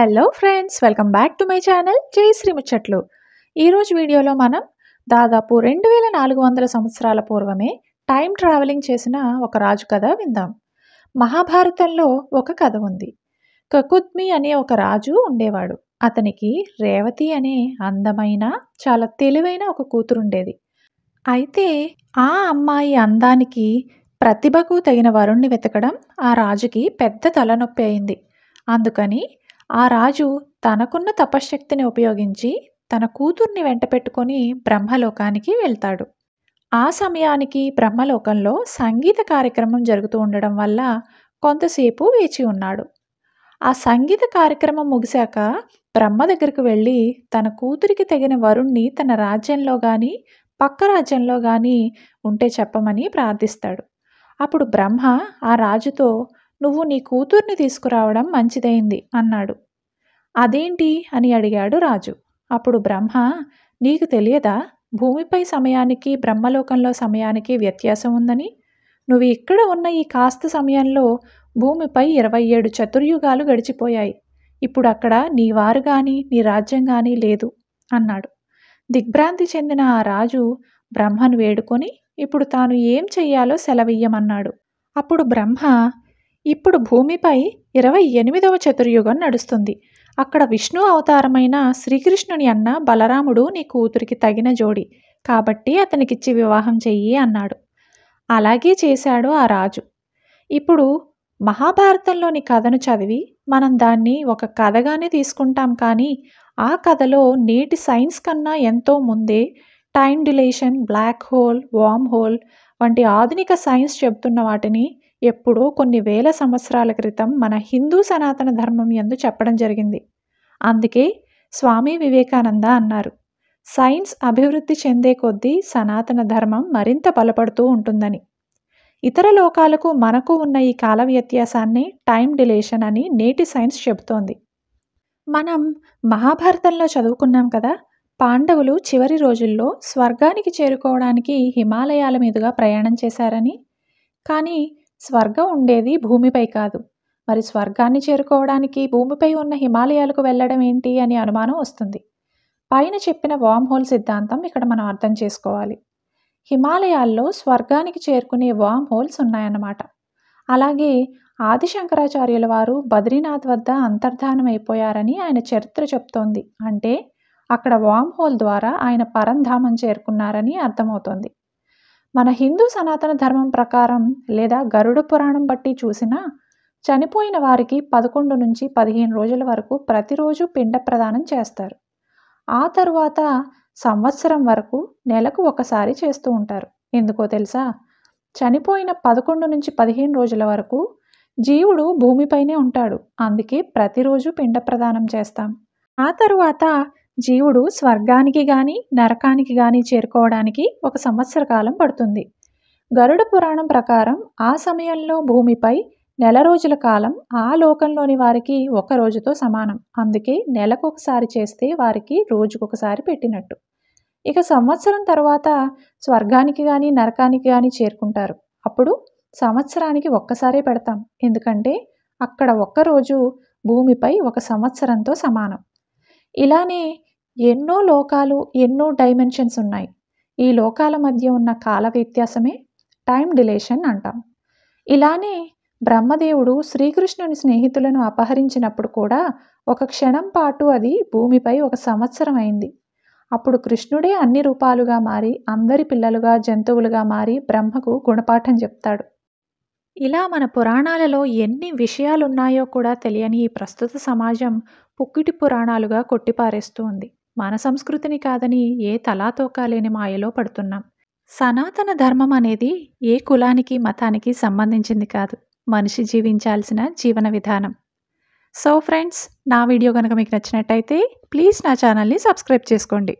hello friends welcome back to my channel Jai Shri ముచ్చట్లు ఈరోజు వీడియోలో మనం దాదాపు రెండు వేల నాలుగు వందల సంవత్సరాల పూర్వమే టైం ట్రావెలింగ్ చేసిన ఒక రాజు కథ విందాం మహాభారతంలో ఒక కథ ఉంది కకుద్మి అనే ఒక రాజు ఉండేవాడు అతనికి రేవతి అనే అందమైన చాలా తెలివైన ఒక కూతురుండేది అయితే ఆ అమ్మాయి అందానికి ప్రతిభకు తగిన వరుణ్ణి వెతకడం ఆ రాజుకి పెద్ద తలనొప్పి అయింది అందుకని ఆ రాజు తనకున్న తపశ్శక్తిని ఉపయోగించి తన కూతుర్ని వెంటపెట్టుకొని బ్రహ్మలోకానికి వెళ్తాడు ఆ సమయానికి బ్రహ్మలోకంలో సంగీత కార్యక్రమం జరుగుతూ ఉండడం వల్ల కొంతసేపు వేచి ఉన్నాడు ఆ సంగీత కార్యక్రమం ముగిశాక బ్రహ్మ దగ్గరికి వెళ్ళి తన కూతురికి తగిన వరుణ్ణి తన రాజ్యంలో కానీ పక్క రాజ్యంలో కానీ ఉంటే చెప్పమని ప్రార్థిస్తాడు అప్పుడు బ్రహ్మ ఆ రాజుతో నువ్వు నీ కూతుర్ని తీసుకురావడం మంచిదైంది అన్నాడు అదేంటి అని అడిగాడు రాజు అప్పుడు బ్రహ్మ నీకు తెలియదా భూమిపై సమయానికి బ్రహ్మలోకంలో సమయానికి వ్యత్యాసం ఉందని నువ్వు ఇక్కడ ఉన్న ఈ కాస్త సమయంలో భూమిపై ఇరవై ఏడు చతుర్యుగాలు గడిచిపోయాయి ఇప్పుడు అక్కడ నీ వారు కానీ నీ రాజ్యం కానీ లేదు అన్నాడు దిగ్భ్రాంతి చెందిన ఆ రాజు బ్రహ్మను వేడుకొని ఇప్పుడు తాను ఏం చెయ్యాలో సెలవియ్యమన్నాడు అప్పుడు బ్రహ్మ ఇప్పుడు భూమిపై ఇరవై ఎనిమిదవ చతుర్యుగం నడుస్తుంది అక్కడ విష్ణు అవతారమైన శ్రీకృష్ణుని అన్న బలరాముడు నీ కూతురికి తగిన జోడి కాబట్టి అతనికిచ్చి వివాహం చెయ్యి అన్నాడు అలాగే చేశాడు ఆ రాజు ఇప్పుడు మహాభారతంలోని కథను చదివి మనం దాన్ని ఒక కథగానే తీసుకుంటాం కానీ ఆ కథలో నేటి సైన్స్ కన్నా ఎంతో ముందే time dilation black hole worm hole వంటి ఆధునిక సైన్స్ చెబుతున్న వాటిని ఎప్పుడో కొన్ని వేల సంవత్సరాల క్రితం మన హిందూ సనాతన ధర్మం ఎందు చెప్పడం జరిగింది అందుకే స్వామి వివేకానంద అన్నారు సైన్స్ అభివృద్ధి చెందే కొద్దీ సనాతన ధర్మం మరింత బలపడుతూ ఉంటుందని ఇతర లోకాలకు మనకు ఉన్న ఈ కాల వ్యత్యాసాన్ని టైం డిలేషన్ అని నేటి సైన్స్ చెబుతోంది మనం మహాభారతంలో చదువుకున్నాం కదా పాండవులు చివరి రోజుల్లో స్వర్గానికి చేరుకోవడానికి హిమాలయాల మీదుగా ప్రయాణం చేశారని కానీ స్వర్గం ఉండేది భూమిపై కాదు మరి స్వర్గాన్ని చేరుకోవడానికి భూమిపై ఉన్న హిమాలయాలకు వెళ్ళడం ఏంటి అని అనుమానం వస్తుంది పైన చెప్పిన వామ్ హోల్ సిద్ధాంతం ఇక్కడ మనం అర్థం చేసుకోవాలి హిమాలయాల్లో స్వర్గానికి చేరుకునే వామ్ హోల్స్ ఉన్నాయన్నమాట అలాగే ఆదిశంకరాచార్యుల వారు బద్రీనాథ్ వద్ద అంతర్ధానం అయిపోయారని ఆయన చరిత్ర చెప్తోంది అంటే అక్కడ వామ్ హోల్ ద్వారా ఆయన పరంధామం చేరుకున్నారని అర్థమవుతోంది మన హిందూ సనాతన ధర్మం ప్రకారం లేదా గరుడ పురాణం బట్టి చూసినా చనిపోయిన వారికి పదకొండు నుంచి పదిహేను రోజుల వరకు ప్రతిరోజు పిండ ప్రదానం చేస్తారు ఆ తరువాత సంవత్సరం వరకు నెలకు ఒకసారి చేస్తూ ఉంటారు ఎందుకో తెలుసా చనిపోయిన పదకొండు నుంచి పదిహేను రోజుల వరకు జీవుడు భూమిపైనే ఉంటాడు అందుకే ప్రతిరోజు పిండ ప్రదానం చేస్తాం ఆ తరువాత జీవుడు స్వర్గానికి గాని నరకానికి గాని చేరుకోవడానికి ఒక సంవత్సర కాలం పడుతుంది గరుడ పురాణం ప్రకారం ఆ సమయంలో భూమిపై నెల రోజుల కాలం ఆ లోకంలోని వారికి ఒక రోజుతో సమానం అందుకే నెలకు ఒకసారి చేస్తే వారికి రోజుకొకసారి పెట్టినట్టు ఇక సంవత్సరం తర్వాత స్వర్గానికి కానీ నరకానికి కానీ చేరుకుంటారు అప్పుడు సంవత్సరానికి ఒక్కసారే పెడతాం ఎందుకంటే అక్కడ ఒక్కరోజు భూమిపై ఒక సంవత్సరంతో సమానం ఇలానే ఎన్నో లోకాలు ఎన్నో డైమెన్షన్స్ ఉన్నాయి ఈ లోకాల మధ్య ఉన్న కాల వ్యత్యాసమే టైం డిలేషన్ అంటాం ఇలానే బ్రహ్మదేవుడు శ్రీకృష్ణుని స్నేహితులను అపహరించినప్పుడు కూడా ఒక క్షణం పాటు అది భూమిపై ఒక సంవత్సరం అయింది అప్పుడు కృష్ణుడే అన్ని రూపాలుగా మారి అందరి పిల్లలుగా జంతువులుగా మారి బ్రహ్మకు గుణపాఠం చెప్తాడు ఇలా మన పురాణాలలో ఎన్ని విషయాలున్నాయో కూడా తెలియని ఈ ప్రస్తుత సమాజం పుక్కిటి పురాణాలుగా కొట్టిపారేస్తోంది మన సంస్కృతిని కాదని ఏ తలాతోకా లేని మాయలో పడుతున్నాం సనాతన ధర్మం అనేది ఏ కులానికి మతానికి సంబంధించింది కాదు మనిషి జీవించాల్సిన జీవన విధానం సో ఫ్రెండ్స్ నా వీడియో కనుక మీకు నచ్చినట్టయితే ప్లీజ్ నా ఛానల్ని సబ్స్క్రైబ్ చేసుకోండి